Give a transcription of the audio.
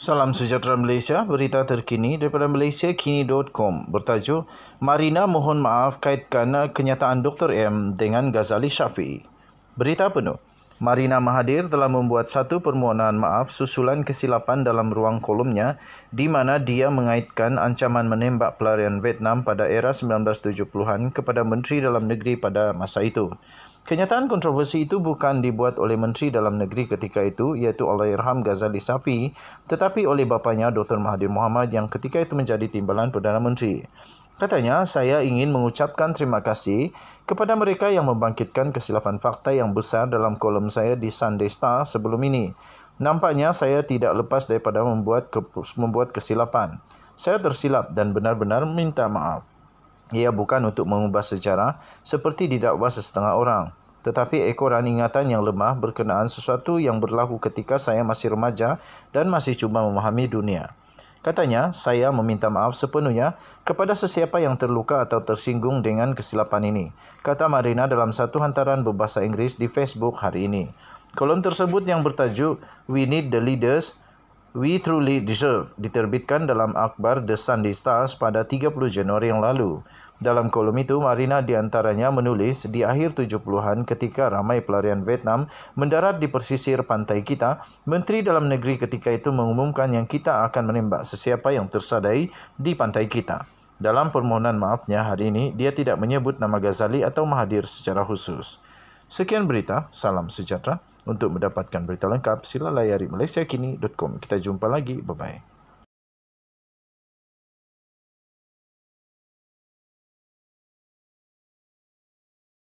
Salam sejahtera Malaysia. Berita terkini daripada malaysiakini.com bertajuk Marina mohon maaf kaitkan kenyataan Dr. M dengan Ghazali Syafi'i. Berita penuh. Marina Mahathir telah membuat satu permohonan maaf susulan kesilapan dalam ruang kolomnya di mana dia mengaitkan ancaman menembak pelarian Vietnam pada era 1970-an kepada Menteri Dalam Negeri pada masa itu. Kenyataan kontroversi itu bukan dibuat oleh Menteri Dalam Negeri ketika itu iaitu oleh Irham Ghazali Safi tetapi oleh bapanya Dr. Mahathir Mohamad yang ketika itu menjadi timbalan Perdana Menteri. Katanya, saya ingin mengucapkan terima kasih kepada mereka yang membangkitkan kesilapan fakta yang besar dalam kolom saya di Sunday Star sebelum ini. Nampaknya saya tidak lepas daripada membuat membuat kesilapan. Saya tersilap dan benar-benar minta maaf. Ia bukan untuk mengubah sejarah seperti didakwa setengah orang. Tetapi ekoran ingatan yang lemah berkenaan sesuatu yang berlaku ketika saya masih remaja dan masih cuba memahami dunia. Katanya, saya meminta maaf sepenuhnya kepada sesiapa yang terluka atau tersinggung dengan kesilapan ini, kata Marina dalam satu hantaran berbahasa Inggeris di Facebook hari ini. Kolom tersebut yang bertajuk We Need The Leaders We Truly Deserve diterbitkan dalam akhbar The Sunday Stars pada 30 Januari yang lalu. Dalam kolom itu, Marina di antaranya menulis, di akhir 70-an ketika ramai pelarian Vietnam mendarat di persisir pantai kita, Menteri Dalam Negeri ketika itu mengumumkan yang kita akan menembak sesiapa yang tersadai di pantai kita. Dalam permohonan maafnya hari ini, dia tidak menyebut nama Ghazali atau Mahathir secara khusus. Sekian berita, salam sejahtera. Untuk mendapatkan berita lengkap, sila layari malaysiakini.com. Kita jumpa lagi. Bye-bye.